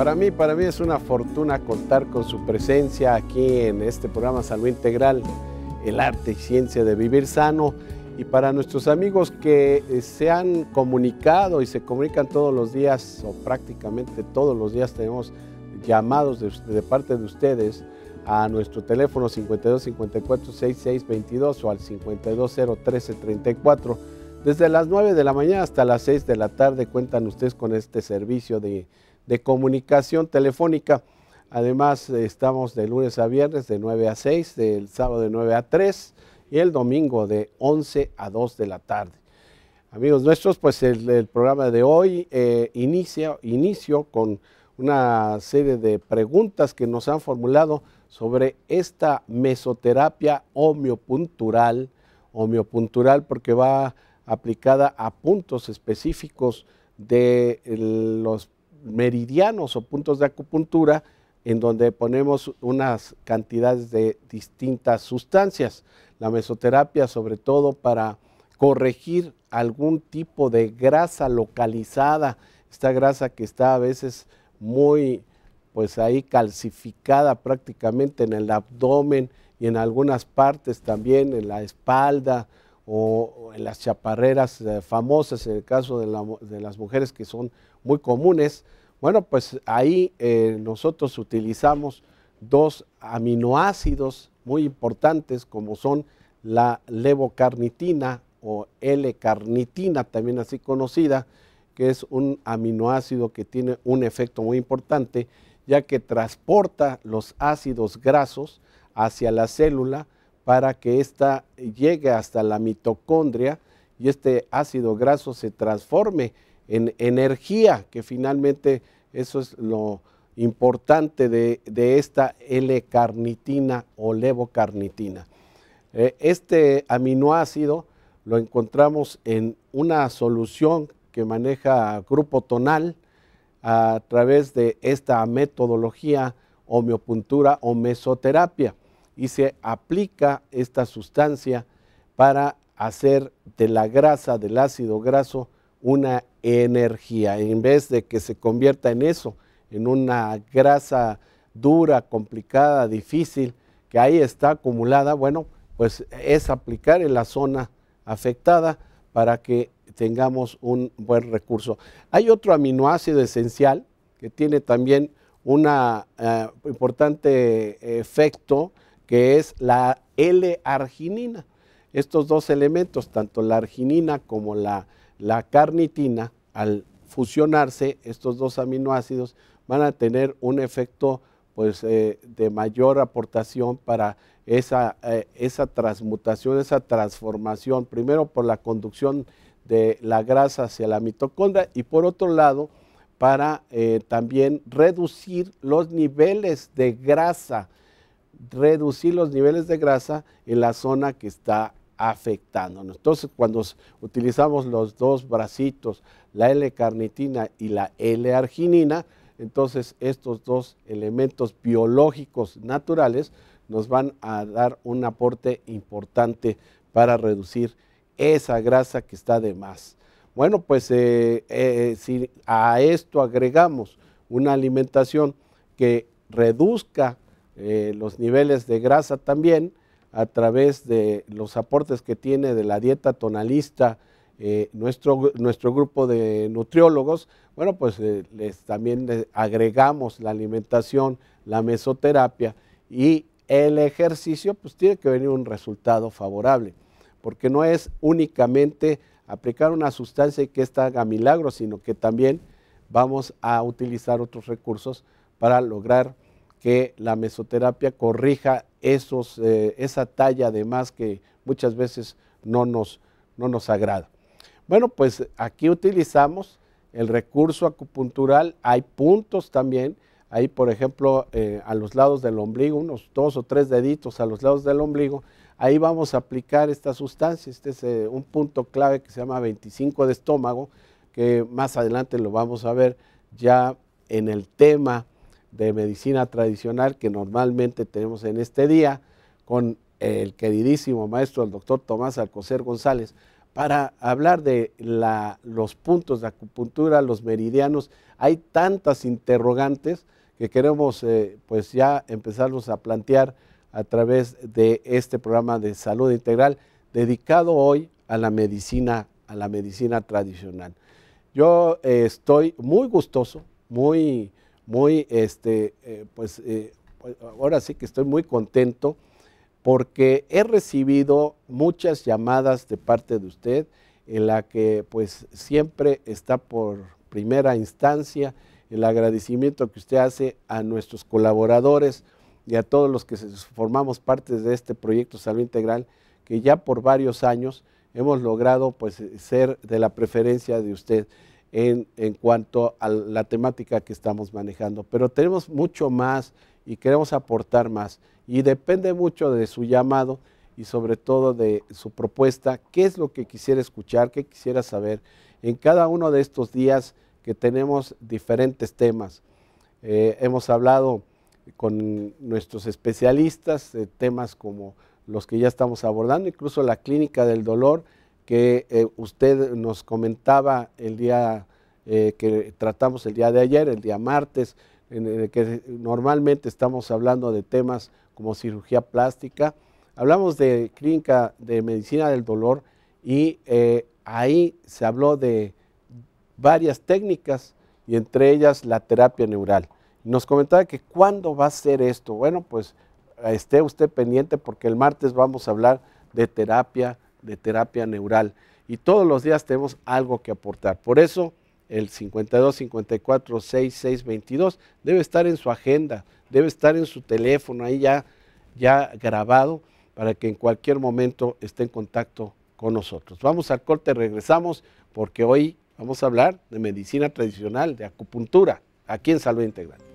Para mí, para mí es una fortuna contar con su presencia aquí en este programa Salud Integral, el arte y ciencia de vivir sano. Y para nuestros amigos que eh, se han comunicado y se comunican todos los días o prácticamente todos los días tenemos llamados de, parte de ustedes a nuestro teléfono 5254-6622 o al 34 Desde las 9 de la mañana hasta las 6 de la tarde cuentan ustedes con este servicio de de comunicación telefónica. Además, eh, estamos de lunes a viernes de 9 a 6, del sábado de 9 a 3 y el domingo de 11 a 2 de la tarde. Amigos nuestros, pues el, programa de hoy eh, inicia, inicio con una serie de preguntas que nos han formulado sobre esta mesoterapia homeopuntural, homeopuntural porque va aplicada a puntos específicos de eh, los meridianos o puntos de acupuntura en donde ponemos unas cantidades de distintas sustancias. La mesoterapia sobre todo para corregir algún tipo de grasa localizada, esta grasa que está a veces muy pues ahí calcificada prácticamente en el abdomen y en algunas partes también, en la espalda, o, en las chaparreras eh, famosas, en el caso de, las mujeres que son muy comunes, bueno, pues ahí eh, nosotros utilizamos dos aminoácidos muy importantes como son la levocarnitina o L-carnitina, también así conocida, que es un aminoácido que tiene un efecto muy importante, ya que transporta los ácidos grasos hacia la célula, para que ésta llegue hasta la mitocondria y este ácido graso se transforme en energía, que finalmente eso es lo importante de, de esta L-carnitina o levocarnitina. Eh, este aminoácido lo encontramos en una solución que maneja Grupo Tonal a través de esta metodología homeopuntura o mesoterapia y se aplica esta sustancia para hacer de la grasa, del ácido graso, una energía, en vez de que se convierta en eso, en una grasa dura, complicada, difícil, que ahí está acumulada, bueno, pues es aplicar en la zona afectada para que tengamos un buen recurso. Hay otro aminoácido esencial que tiene también un eh, importante eh, efecto que es la L-arginina. Estos dos elementos, tanto la arginina como la, carnitina, al fusionarse, estos dos aminoácidos van a tener un efecto pues, eh, de mayor aportación para eh, esa, transmutación, esa transformación, primero por la conducción de la grasa hacia la mitocondria y por otro lado para eh, también reducir los niveles de grasa reducir los niveles de grasa en la zona que está afectando. Entonces, cuando utilizamos los dos bracitos, la L-carnitina y la L-arginina, entonces estos dos elementos biológicos naturales nos van a dar un aporte importante para reducir esa grasa que está de más. Bueno, pues eh, eh, si a esto agregamos una alimentación que reduzca eh, los niveles de grasa también a través de los aportes que tiene de la dieta tonalista eh, nuestro, nuestro grupo de nutriólogos, bueno, pues eh, les, también agregamos la alimentación, la mesoterapia y el ejercicio, pues tiene que venir un resultado favorable, porque no es únicamente aplicar una sustancia y que ésta haga milagros, sino que también vamos a utilizar otros recursos para lograr que la mesoterapia corrija esos, eh, esa talla además que muchas veces no nos, no nos agrada. Bueno, pues aquí utilizamos el recurso acupuntural, hay puntos también, ahí por ejemplo eh, a los lados del ombligo, unos dos o tres deditos a los lados del ombligo, ahí vamos a aplicar esta sustancia, este es eh, un punto clave que se llama 25 de estómago, que más adelante lo vamos a ver ya en el tema de medicina tradicional que normalmente tenemos en este día con el queridísimo maestro, el doctor Tomás Alcocer González, para hablar de los puntos de acupuntura, los meridianos. Hay tantas interrogantes que queremos eh, pues ya empezarlos a plantear a través de este programa de salud integral dedicado hoy a la medicina, a la medicina tradicional. Yo eh, estoy muy gustoso, muy muy, este, eh, pues, eh, pues, ahora sí que estoy muy contento porque he recibido muchas llamadas de parte de usted en la que pues siempre está por primera instancia el agradecimiento que usted hace a nuestros colaboradores y a todos los que formamos parte de este proyecto Salud Integral, que ya por varios años hemos logrado pues, ser de la preferencia de usted en, cuanto a la temática que estamos manejando. Pero tenemos mucho más y queremos aportar más. Y depende mucho de su llamado y sobre todo de su propuesta, qué es lo que quisiera escuchar, qué quisiera saber. En cada uno de estos días que tenemos diferentes temas, eh, hemos hablado con nuestros especialistas de temas como los que ya estamos abordando, incluso la clínica del dolor, que eh, usted nos comentaba el día eh, que tratamos el día de ayer, el día martes, en el que normalmente estamos hablando de temas como cirugía plástica. Hablamos de clínica de medicina del dolor y eh, ahí se habló de varias técnicas y entre ellas la terapia neural. Nos comentaba que cuándo va a ser esto. Bueno, pues esté usted pendiente porque el martes vamos a hablar de terapia de terapia neural y todos los días tenemos algo que aportar. Por eso el 52 54 debe estar en su agenda, debe estar en su teléfono ahí ya ya grabado para que en cualquier momento esté en contacto con nosotros. Vamos al corte, regresamos porque hoy vamos a hablar de medicina tradicional, de acupuntura, aquí en Salud Integral.